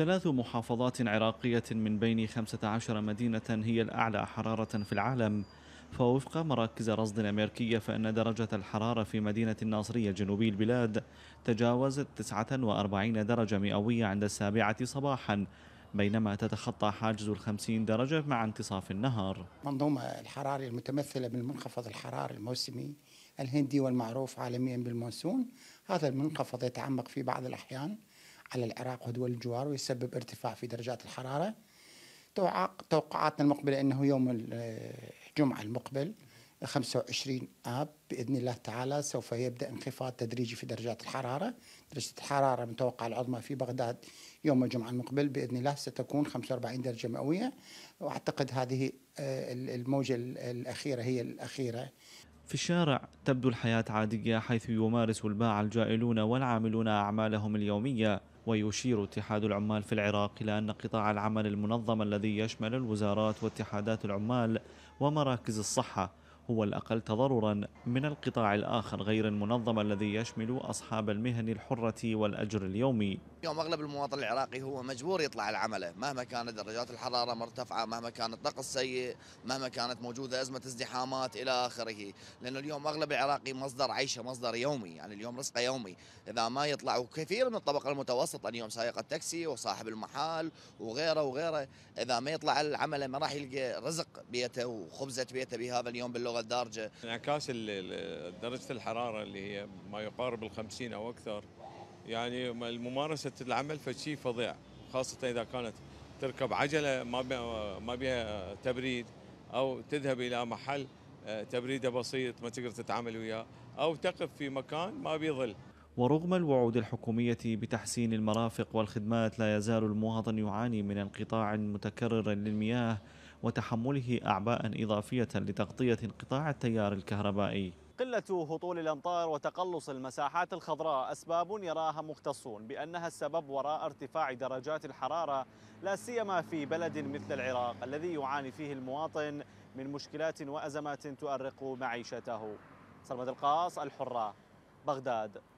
ثلاث محافظات عراقية من بين 15 مدينة هي الأعلى حرارة في العالم فوفق مراكز رصد أمريكية فإن درجة الحرارة في مدينة الناصرية جنوبي البلاد تجاوزت 49 درجة مئوية عند السابعة صباحا بينما تتخطى حاجز الخمسين درجة مع انتصاف النهار منظومة الحرارية المتمثلة بالمنخفض الحراري الموسمي الهندي والمعروف عالميا بالمونسون هذا المنخفض يتعمق في بعض الأحيان على العراق ودول الجوار ويسبب ارتفاع في درجات الحرارة توقعاتنا المقبلة أنه يوم الجمعة المقبل 25 آب بإذن الله تعالى سوف يبدأ انخفاض تدريجي في درجات الحرارة درجة الحرارة المتوقعة العظمى في بغداد يوم الجمعة المقبل بإذن الله ستكون 45 درجة مئوية وأعتقد هذه آه، الموجة الأخيرة هي الأخيرة في الشارع تبدو الحياة عادية حيث يمارس الباعه الجائلون والعاملون أعمالهم اليومية ويشير اتحاد العمال في العراق إلى أن قطاع العمل المنظم الذي يشمل الوزارات واتحادات العمال ومراكز الصحة هو الأقل تضررا من القطاع الآخر غير المنظم الذي يشمل أصحاب المهن الحرة والأجر اليومي يوم أغلب المواطن العراقي هو مجبور يطلع العمل مهما كانت درجات الحرارة مرتفعة مهما كان الطقس سيء مهما كانت موجودة أزمة ازدحامات إلى آخره لأنه اليوم أغلب العراقي مصدر عيشه مصدر يومي يعني اليوم رزقه يومي إذا ما يطلع وكثير من الطبقة المتوسطة اليوم سائق التاكسي وصاحب المحال وغيره وغيره إذا ما يطلع العمل ما راح يلقى رزق بيته وخبزة بيته بهذا اليوم باللغة حراره انعكاس درجه الحراره اللي هي ما يقارب ال 50 او اكثر يعني ممارسه العمل فشيء فظيع خاصه اذا كانت تركب عجله ما ما بها تبريد او تذهب الى محل آه، تبريده بسيط ما تقدر تتعامل وياه او تقف في مكان ما بيظل ورغم الوعود الحكومية بتحسين المرافق والخدمات لا يزال المواطن يعاني من انقطاع متكرر للمياه وتحمله أعباء إضافية لتغطية انقطاع التيار الكهربائي قلة هطول الأمطار وتقلص المساحات الخضراء أسباب يراها مختصون بأنها السبب وراء ارتفاع درجات الحرارة لا سيما في بلد مثل العراق الذي يعاني فيه المواطن من مشكلات وأزمات تؤرق معيشته سلمى القاص الحرة بغداد